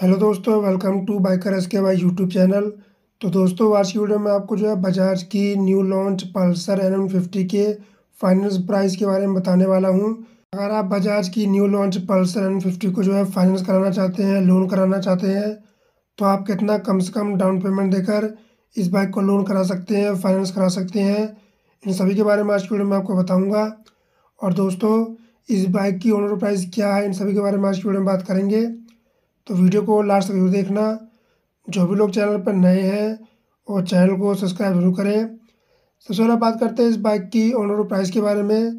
hello दोस्तों welcome to biker S K Y YouTube channel तो दोस्तों आज की वीडियो में आपको जो है बजाज की new launch Pulsar N M fifty के फाइनेंस प्राइस के बारे में बताने वाला हूं अगर आप बजाज की new launch Pulsar N fifty को जो है फाइनेंस कराना चाहते हैं लोन कराना चाहते हैं तो आप कितना कम से कम डाउन पेमेंट देकर इस बाइक को लोन करा सकते हैं फाइनेंस करा सकते हैं इन सभी के बारे में आज की वीडियो में आपको बताऊँगा और दोस्तों इस बाइक की ओनर प्राइस क्या है इन सभी के बारे में आज की वीडियो में बात करेंगे तो वीडियो को लास्ट तक जरूर देखना जो भी लोग चैनल पर नए हैं और चैनल को सब्सक्राइब जरूर करें सबसे पहले बात करते हैं इस बाइक की ऑनर प्राइस के बारे में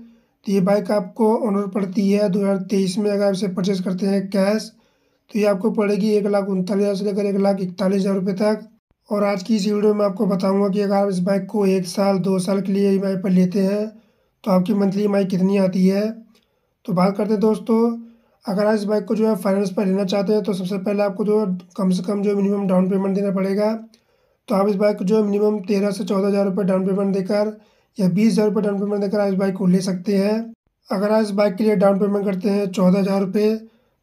तो ये बाइक आपको ऑनर पड़ती है 2023 में अगर आप इसे परचेज़ करते हैं कैश तो ये आपको पड़ेगी एक लाख उनतालीस हज़ार से लेकर एक लाख इकतालीस हज़ार रुपये तक और आज की इस वीडियो में आपको बताऊंगा कि अगर आप इस बाइक को एक साल दो साल के लिए ई पर लेते हैं तो आपकी मंथली ई कितनी आती है तो बात करते हैं दोस्तों अगर आप इस बाइक को जो है फाइनेंस पर लेना चाहते हैं तो सबसे पहले आपको जो है कम से कम जो मिनिमम डाउन पेमेंट देना पड़ेगा तो आप इस बाइक को जो है मिनिमम तेरह से चौदह हज़ार रुपये डाउन पेमेंट देकर या बीस हज़ार रुपये डाउन पेमेंट देकर आप इस बाइक को ले सकते हैं अगर आप इस बाइक के लिए डाउन पेमेंट करते हैं चौदह हज़ार रुपये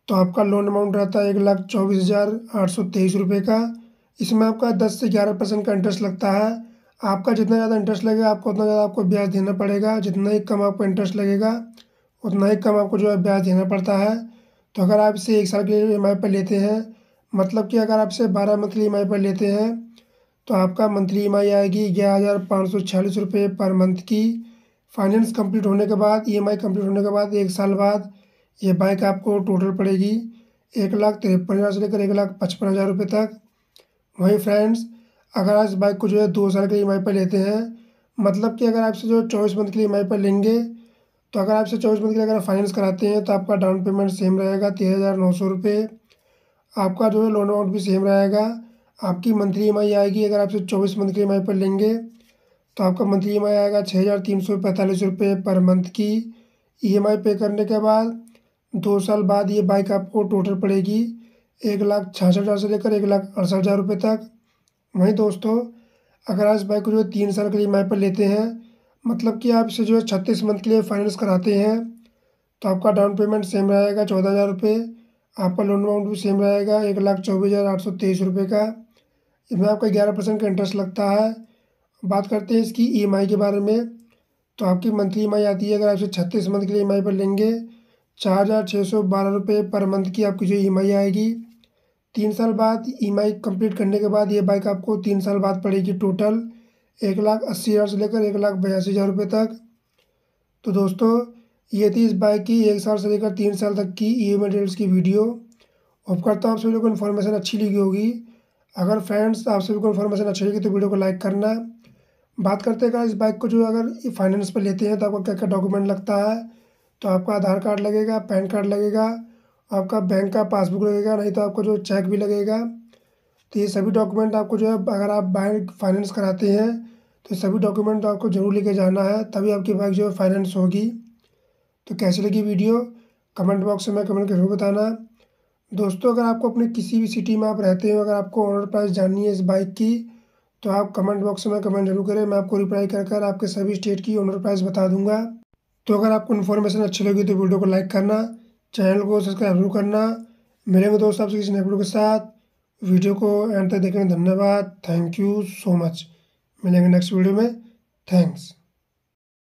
तो आपका लोन अमाउंट रहता है एक लाख चौबीस हज़ार आठ सौ तेईस रुपये का इसमें आपका दस से ग्यारह परसेंट का इंटरेस्ट लगता है आपका जितना ज़्यादा इंटरेस्ट लगेगा आपको उतना ज़्यादा आपको ब्याज देना पड़ेगा जितना ही कम आपको इंटरेस्ट लगेगा उतना ही कम आपको जो है ब्याज देना पड़ता है तो अगर आप इसे एक साल के ई एम आई पर लेते हैं मतलब कि अगर आप इसे बारह मंथली ई एम आई पर लेते हैं तो आपका मंथली ई एम आई आएगी ग्यारह हज़ार पाँच सौ छियालीस रुपये पर मंथ की फाइनेंस कंप्लीट होने के बाद ई एम आई कम्प्लीट होने के बाद एक साल बाद ये बाइक आपको टोटल पड़ेगी एक लाख तिरपन हज़ार से लेकर एक लाख पचपन हज़ार रुपये तक वहीं फ्रेंड्स अगर आप इस बाइक को जो है दो साल के ई एम आई पर लेते हैं मतलब कि अगर आप इसे जो है चौबीस मंथ के लिए ई एम आई पर लेंगे तो अगर आपसे चौबीस मंथ के लिए अगर फाइनेंस कराते हैं तो आपका डाउन पेमेंट सेम रहेगा तीन हज़ार नौ सौ रुपये आपका जो है लोन अमाउंट भी सेम रहेगा आपकी मंथली ई e आएगी अगर आपसे चौबीस मंथ की ई e पर लेंगे तो आपका मंथली ई e आएगा छः हज़ार तीन सौ पैंतालीस रुपये पर मंथ की ई पे करने के बाद दो साल बाद ये बाइक आपको टोटल पड़ेगी एक लाख छियासठ हज़ार से लेकर एक लाख अड़सठ हज़ार रुपये तक वहीं दोस्तों अगर आप इस बाइक को जो तीन साल के लिए ई पर लेते हैं मतलब कि आप इसे जो है छत्तीस मंथ के लिए फाइनेंस कराते हैं तो आपका डाउन पेमेंट सेम रहेगा चौदह हज़ार रुपये आपका लोन अमाउंट भी सेम रहेगा एक लाख चौबीस हज़ार आठ सौ तेईस रुपये का इसमें आपका ग्यारह परसेंट का इंटरेस्ट लगता है बात करते हैं इसकी ईएमआई e के बारे में तो आपकी मंथली ईएमआई e आती है अगर आप इसे छत्तीस मंथ के लिए ईएमआई e पर लेंगे चार हज़ार छः सौ बारह रुपये पर मंथ की आपकी जो ईएमआई आएगी तीन साल बाद ईएमआई कंप्लीट करने के बाद ये बाइक आपको तीन साल बाद पड़ेगी टोटल एक लाख अस्सी हज़ार से लेकर एक लाख बयासी हज़ार रुपये तक तो दोस्तों ये थी इस बाइक की एक साल से लेकर तीन साल तक की ई एम डिटेल्स की वीडियो होप करता हूँ आप सभी को इन्फॉर्मेशन अच्छी लगी होगी अगर फ्रेंड्स आप सभी को इन्फॉर्मेशन अच्छी लगी तो वीडियो को लाइक करना बात करते हैं इस बाइक को जो अगर फाइनेंस पर लेते हैं तो आपका क्या क्या डॉक्यूमेंट लगता है तो आपका आधार कार्ड लगेगा पैन कार्ड लगेगा आपका बैंक का पासबुक लगेगा नहीं तो आपको जो चेक भी लगेगा तो ये सभी डॉक्यूमेंट आपको जो है अगर आप बाइक फाइनेंस कराते हैं तो सभी डॉक्यूमेंट आपको ज़रूर लेके जाना है तभी आपकी बाइक जो है फाइनेंस होगी तो कैसे लगी वीडियो कमेंट बॉक्स में कमेंट करके बताना दोस्तों अगर आपको अपने किसी भी सिटी में आप रहते हो अगर आपको ऑनर प्राइस जाननी है इस बाइक की तो आप कमेंट बॉक्स में कमेंट जरूर करें मैं आपको रिप्लाई कर कर आपके सभी स्टेट की ऑनर प्राइस बता दूंगा तो अगर आपको इन्फॉर्मेशन अच्छी लगी तो वीडियो को लाइक करना चैनल को सब्सक्राइब जरूर करना मिलेंगे दोस्तों आपसे किसी नेटवर्क के साथ वीडियो को एंड तक देखने धन्यवाद थैंक यू सो मच मिलेंगे नेक्स्ट वीडियो में थैंक्स